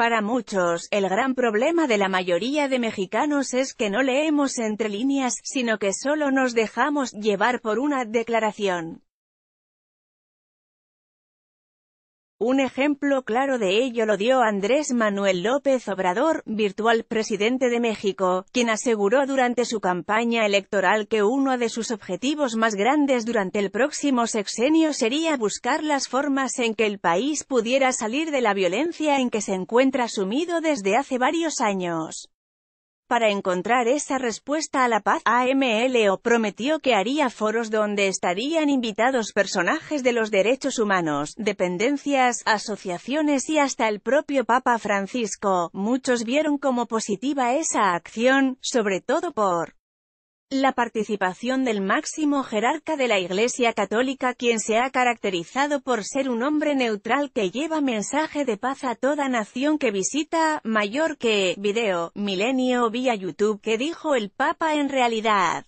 Para muchos, el gran problema de la mayoría de mexicanos es que no leemos entre líneas, sino que solo nos dejamos llevar por una declaración. Un ejemplo claro de ello lo dio Andrés Manuel López Obrador, virtual presidente de México, quien aseguró durante su campaña electoral que uno de sus objetivos más grandes durante el próximo sexenio sería buscar las formas en que el país pudiera salir de la violencia en que se encuentra sumido desde hace varios años para encontrar esa respuesta a la paz, AMLO prometió que haría foros donde estarían invitados personajes de los derechos humanos, dependencias, asociaciones y hasta el propio Papa Francisco. Muchos vieron como positiva esa acción, sobre todo por la participación del máximo jerarca de la Iglesia Católica quien se ha caracterizado por ser un hombre neutral que lleva mensaje de paz a toda nación que visita, mayor que, video, milenio vía YouTube que dijo el Papa en realidad.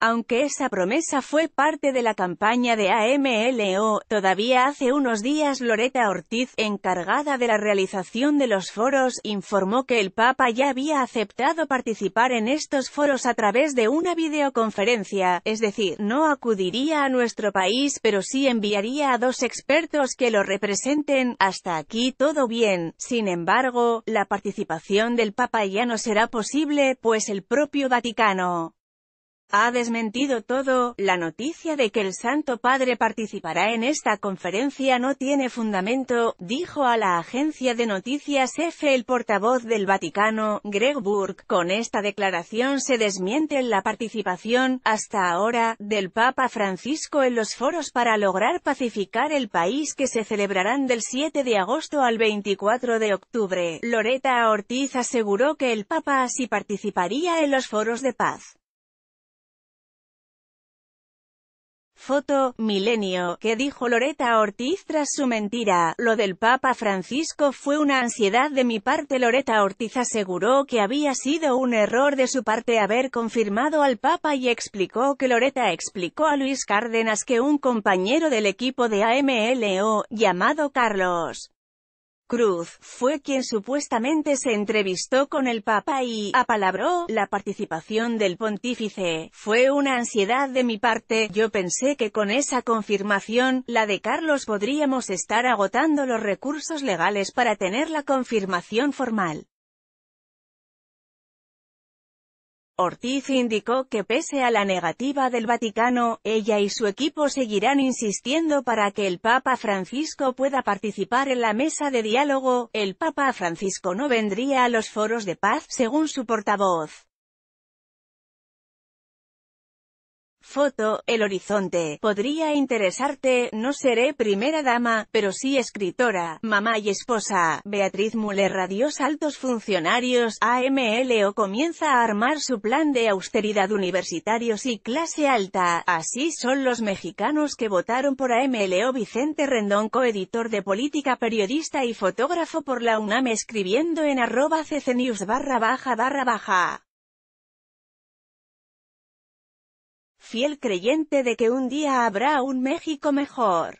Aunque esa promesa fue parte de la campaña de AMLO, todavía hace unos días Loreta Ortiz, encargada de la realización de los foros, informó que el Papa ya había aceptado participar en estos foros a través de una videoconferencia, es decir, no acudiría a nuestro país pero sí enviaría a dos expertos que lo representen, hasta aquí todo bien, sin embargo, la participación del Papa ya no será posible, pues el propio Vaticano ha desmentido todo, la noticia de que el Santo Padre participará en esta conferencia no tiene fundamento, dijo a la agencia de noticias EFE el portavoz del Vaticano, Greg Burke. Con esta declaración se desmiente la participación, hasta ahora, del Papa Francisco en los foros para lograr pacificar el país que se celebrarán del 7 de agosto al 24 de octubre. Loreta Ortiz aseguró que el Papa así participaría en los foros de paz. Foto, Milenio, que dijo Loreta Ortiz tras su mentira. Lo del Papa Francisco fue una ansiedad de mi parte. Loreta Ortiz aseguró que había sido un error de su parte haber confirmado al Papa y explicó que Loreta explicó a Luis Cárdenas que un compañero del equipo de AMLO, llamado Carlos, Cruz, fue quien supuestamente se entrevistó con el Papa y, apalabró, la participación del pontífice, fue una ansiedad de mi parte, yo pensé que con esa confirmación, la de Carlos podríamos estar agotando los recursos legales para tener la confirmación formal. Ortiz indicó que pese a la negativa del Vaticano, ella y su equipo seguirán insistiendo para que el Papa Francisco pueda participar en la mesa de diálogo, el Papa Francisco no vendría a los foros de paz, según su portavoz. Foto, el horizonte, podría interesarte, no seré primera dama, pero sí escritora, mamá y esposa, Beatriz Muller radios altos funcionarios, AMLO comienza a armar su plan de austeridad universitarios y clase alta, así son los mexicanos que votaron por AMLO Vicente Rendón coeditor de política periodista y fotógrafo por la UNAM escribiendo en arroba ccnews barra baja barra baja. fiel creyente de que un día habrá un México mejor.